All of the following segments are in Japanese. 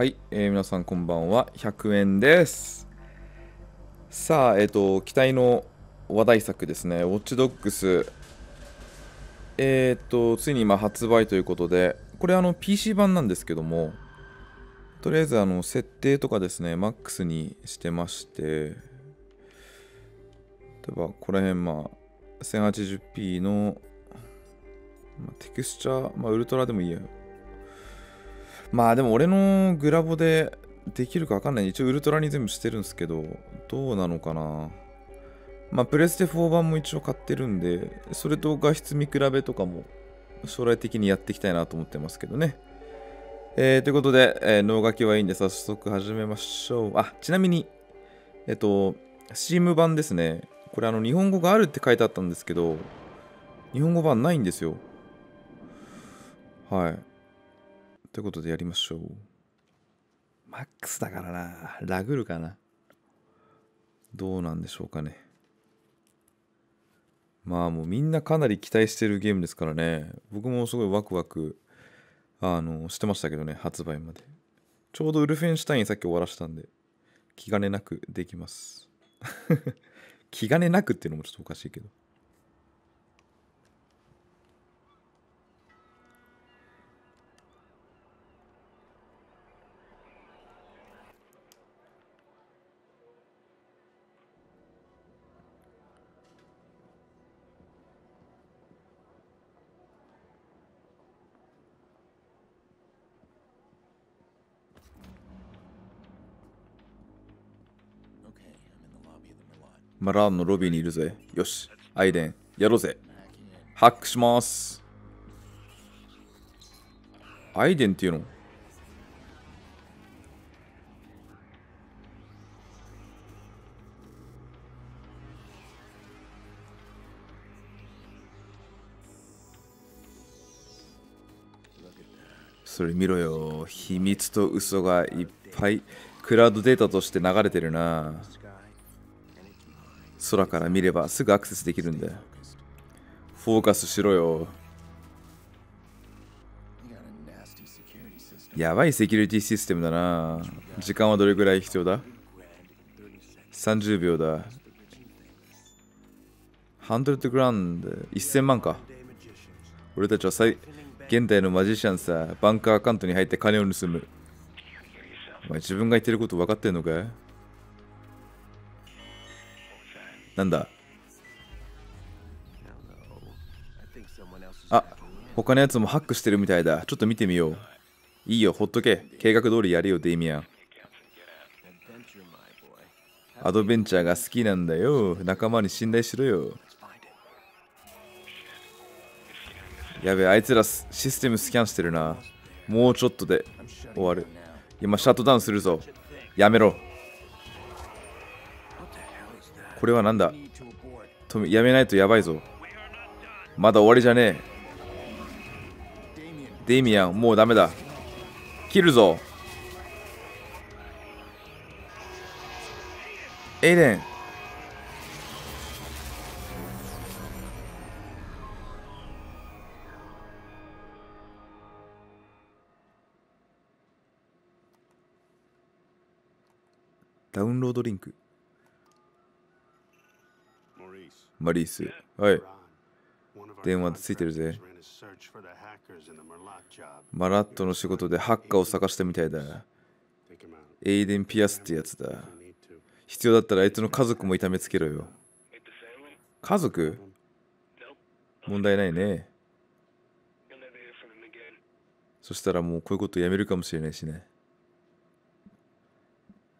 はい、えー、皆さんこんばんは100円ですさあえっ、ー、と期待の話題作ですねウォッチドッグスえっ、ー、とついに今発売ということでこれあの PC 版なんですけどもとりあえずあの設定とかですねマックスにしてまして例えばこの辺まあ 1080p の、まテクスチャー、まあ、ウルトラでもいいやまあでも俺のグラボでできるかわかんない。一応ウルトラに全部してるんですけど、どうなのかな。まあプレステ4版も一応買ってるんで、それと画質見比べとかも将来的にやっていきたいなと思ってますけどね。えー、ということで、えー、脳書きはいいんで早速始めましょう。あ、ちなみに、えっと、Steam 版ですね。これあの日本語があるって書いてあったんですけど、日本語版ないんですよ。はい。ということでやりましょう。マックスだからな。ラグるかな。どうなんでしょうかね。まあもうみんなかなり期待してるゲームですからね。僕もすごいワクワク、あの、してましたけどね、発売まで。ちょうどウルフェンシュタインさっき終わらしたんで、気兼ねなくできます。気兼ねなくっていうのもちょっとおかしいけど。マランのロビーにいるぜ。よし、アイデン、やろうぜ。ハックします。アイデンっていうのそれ見ろよ。秘密と嘘がいっぱいクラウドデータとして流れてるな。空から見ればすぐアクセスできるんでフォーカスしろよやばいセキュリティシステムだな時間はどれぐらい必要だ ?30 秒だ100グランド1000万か俺たちは最現代のマジシャンさバンカーアカウントに入って金を盗むお前自分が言ってること分かってんのかいなんだあ他のやつもハックしてるみたいだちょっと見てみよういいよほっとけ計画通りやれよデイミアンアドベンチャーが好きなんだよ仲間に信頼しろよやべえあいつらシステムスキャンしてるなもうちょっとで終わる今シャットダウンするぞやめろこれはなんだやめないとやばいぞ。まだ終わりじゃねえ。デイミアン、もうダメだ。切るぞ。エイデン。ダウンロードリンク。マリース。はい。電話ついてるぜ。マラットの仕事でハッカーを探したみたいだ。エイデン・ピアスってやつだ。必要だったらあいつの家族も痛めつけろよ。家族問題ないね。そしたらもうこういうことやめるかもしれないしね。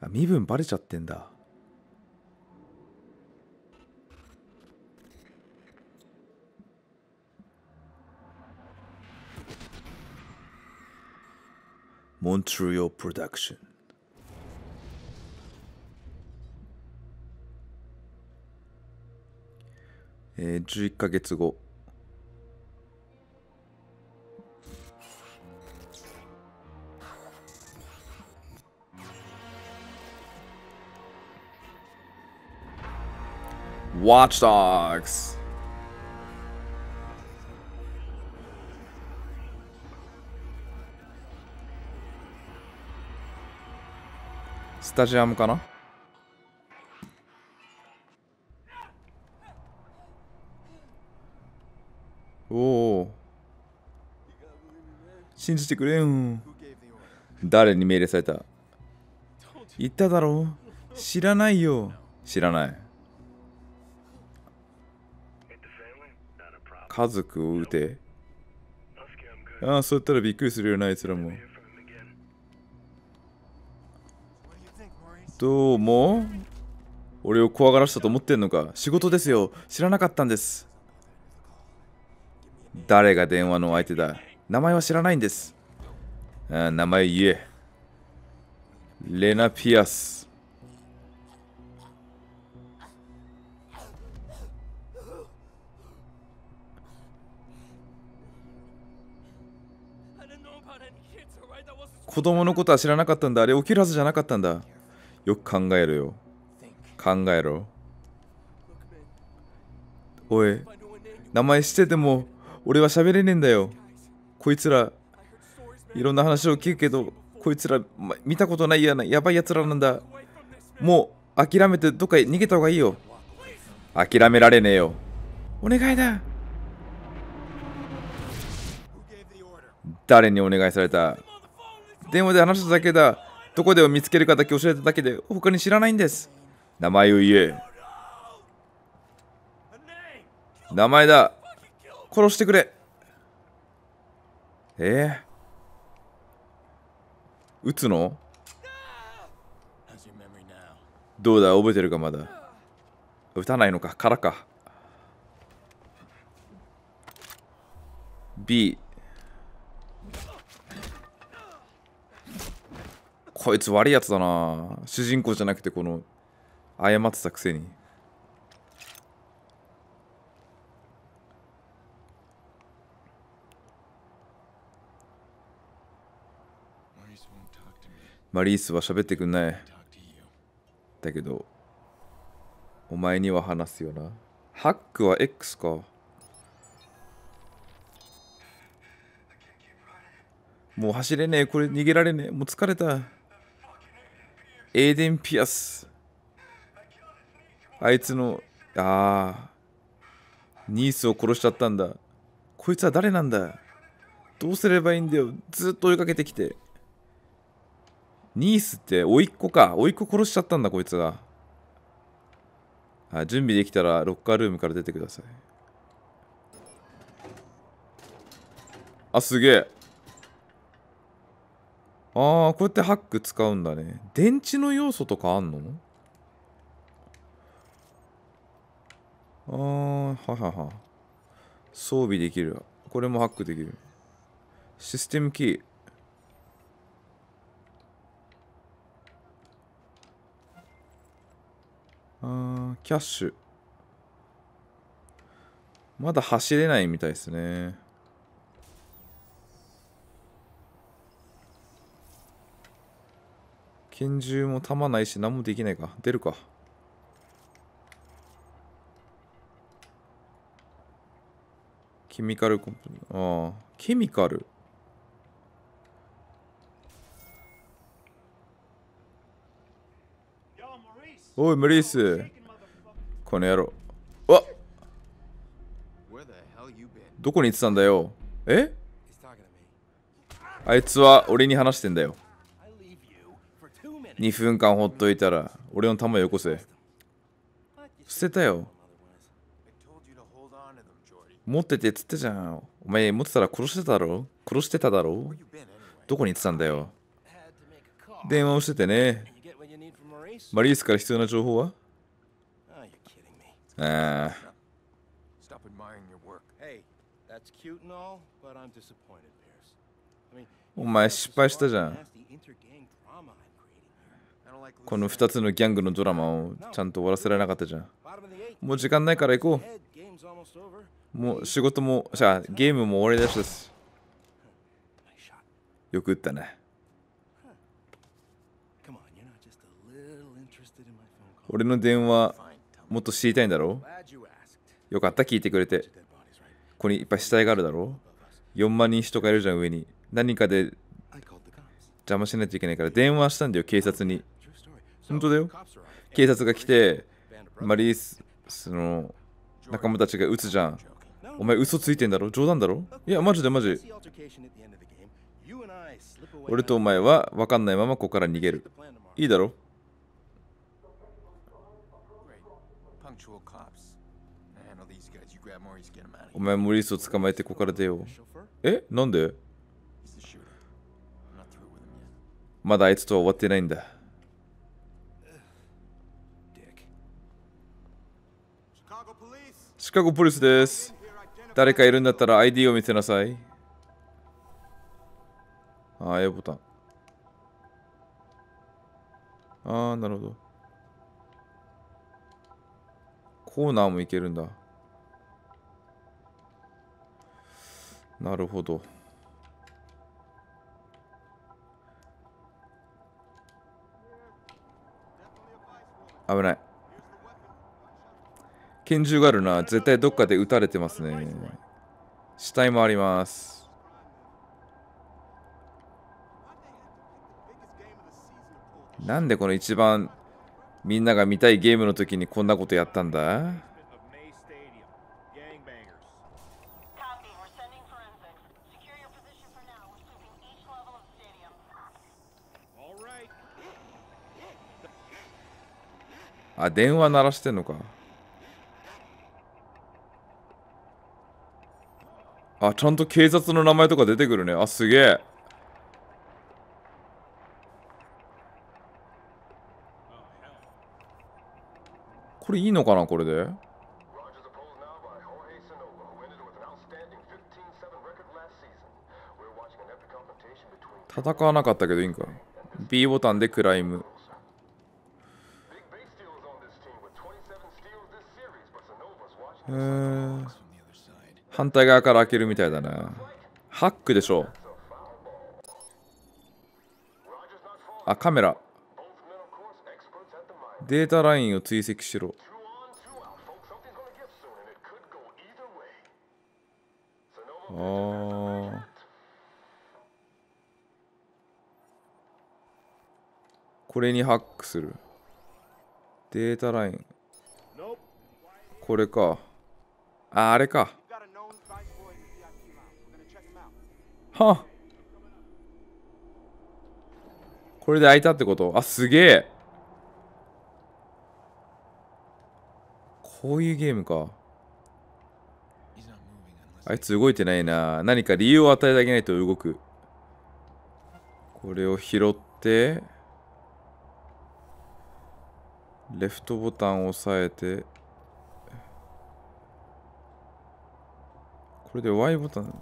あ、身分バレちゃってんだ。Montreal Production. Eh, 11ヶ月後ワッチドッグススタジアムかなおお信じてくれよ誰に命令された言っただろう知らないよ知らない家族を撃てああそう言ったらびっくりするよなあいつらもどうも俺を怖がらせたと思ってんのか仕事ですよ知らなかったんです誰が電話の相手だ名前は知らないんですあ名前言えレナピアス子供のことは知らなかったんだあれ起きるはずじゃなかったんだよく考えろよ。考えろ。おい、名前してても俺は喋れねえんだよ。こいつら、いろんな話を聞くけど、こいつら、ま、見たことないやな、やばいやつらなんだ。もう諦めてどっかへ逃げた方がいいよ。諦められねえよ。お願いだ。誰にお願いされた電話で話しただけだ。どこで見つけるかだけ教えただけで他に知らないんです名前を言え名前だ殺してくれええー、撃つのどうだ覚えてるかまだ撃たないのか空か B こいつ悪いやつだな主人公じゃなくてこの謝ってたくせにマリースは喋ってくんないだけどお前には話すよなハックは X かもう走れねえこれ逃げられねえもう疲れたエーデン・ピアス。あいつの、ああ、ニースを殺しちゃったんだ。こいつは誰なんだどうすればいいんだよ。ずっと追いかけてきて。ニースって甥っ子か。甥っ子殺しちゃったんだ、こいつが。あ準備できたらロッカールームから出てください。あ、すげえ。ああ、こうやってハック使うんだね。電池の要素とかあんのああ、ははは。装備できる。これもハックできる。システムキー。あキャッシュ。まだ走れないみたいですね。拳銃も弾ないし何もできないか出るかケミカルコンパニああケミカルおいムリースこの野郎わっどこに行ってたんだよえあいつは俺に話してんだよ2分間ほっといたら俺の弾よこせ捨てたよ持っててっつってじゃんお前持ってたら殺してたろ殺してただろどこに行ってたんだよ電話をしててねマリースから必要な情報はああお前失敗したじゃんこの2つのギャングのドラマをちゃんと終わらせられなかったじゃんもう時間ないから行こうもう仕事もじゃあゲームも終わりだしですよく打ったね俺の電話もっと知りたいんだろうよかった聞いてくれてここにいっぱい死体があるだろう4万人人がいるじゃん上に何かで邪魔しないといけないから電話したんだよ警察に本当だよ。警察が来て、マリース、その、仲間たちが撃つじゃん。お前嘘ついてんだろ冗談だろいや、マジでマジ。俺とお前は分かんないままここから逃げる。いいだろお前モリスを捕まえてここから出よう。えなんでまだあいつとは終わってないんだ。シカゴポリスです。誰かいるんだったら ID を見せなさい。ああ、A ボタン。ああ、なるほど。コーナーもいけるんだ。なるほど。危ない。拳銃があるな。絶対どっかで撃たれてますね。死体もあります。なんでこの一番みんなが見たいゲームの時にこんなことやったんだあ電話鳴らしてんのか。あ、ちゃんと警察の名前とか出てくるね。あ、すげえ。これいいのかなこれで戦わなかったけどいいんか B ボタンでクライムえー反対側から開けるみたいだな。ハックでしょ。あ、カメラ。データラインを追跡しろ。あこれにハックする。データライン。これか。あ、あれか。はあこれで開いたってことあすげえこういうゲームかあいつ動いてないな何か理由を与えてあげないと動くこれを拾ってレフトボタンを押さえてこれで Y ボタン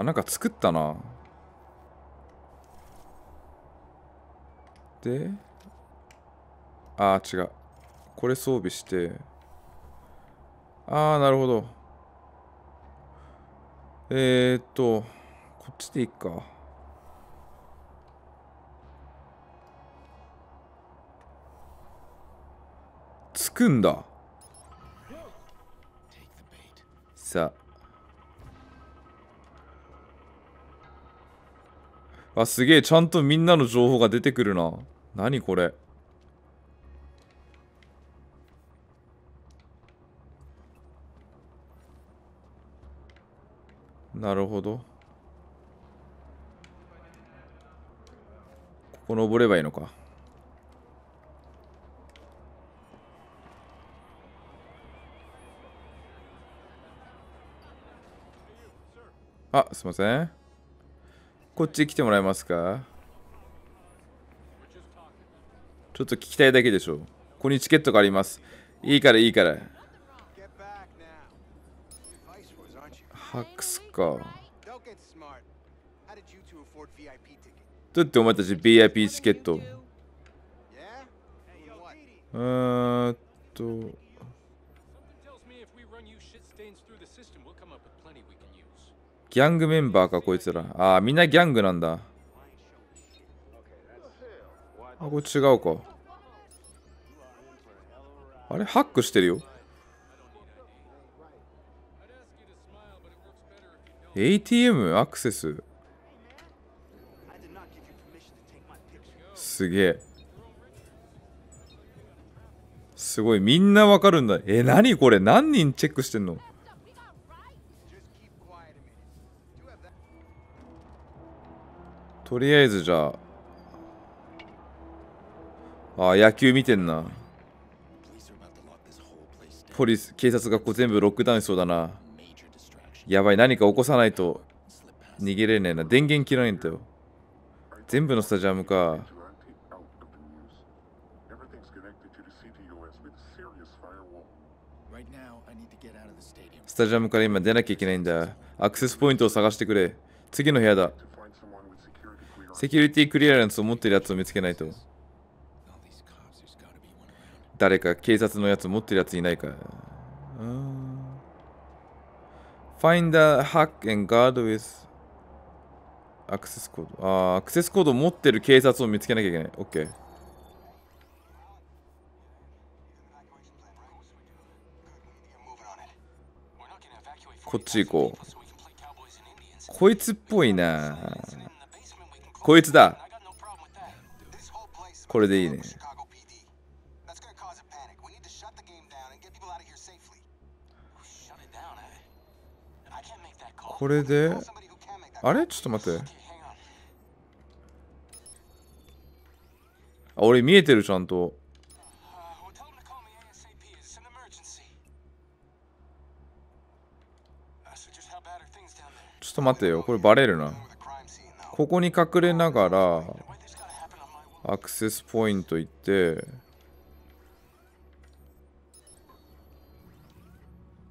あ、なんか作ったな。で、あー違う。これ装備して。あなるほど。えー、っと、こっちでいいか。つくんだ。さあ。あ、すげえ、ちゃんとみんなの情報が出てくるな。何これ。なるほど。ここ登ればいいのか。あ、すいません。こっち来てもらえますかちょっと聞きたいだけでしょここにチケットがありますいいからいいからハックスかどうやってお前たち VIP チケットうーんとギャングメンバーか、こいつら。ああ、みんなギャングなんだ。あ、これ違うか。あれハックしてるよ。ATM アクセスすげえ。すごい。みんなわかるんだ。え、何これ何人チェックしてんのとりあえずじゃああ野球見てんなポリス警察学校全部ロックダウンしそうだなやばい何か起こさないと逃げれねえな電源切らねえんだよ全部のスタジアムかスタジアムから今出なきゃいけないんだアクセスポイントを探してくれ次の部屋だセキュリティクリアランスを持ってるやつを見つけないと。誰か警察のやつ持ってるやついないか。Find a hack and guard with アクセスコード。ああ、アクセスコード持ってる警察を見つけなきゃいけない。OK。こっち行こう。こいつっぽいなこいつだこれでいいねこれであれちょっと待ってあ俺見えてるちゃんとちょっと待ってよこれバレるなここに隠れながらアクセスポイント行って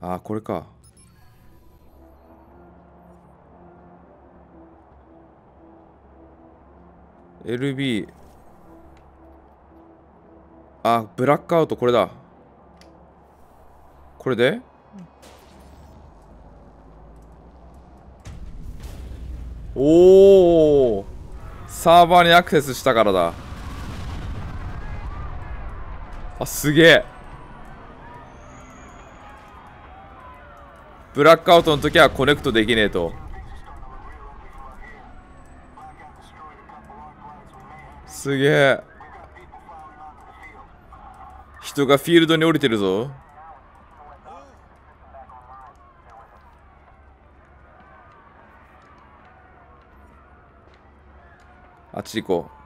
ああこれか LB あブラックアウトこれだこれでおおサーバーにアクセスしたからだあすげえブラックアウトの時はコネクトできねえとすげえ人がフィールドに降りてるぞあっち行こう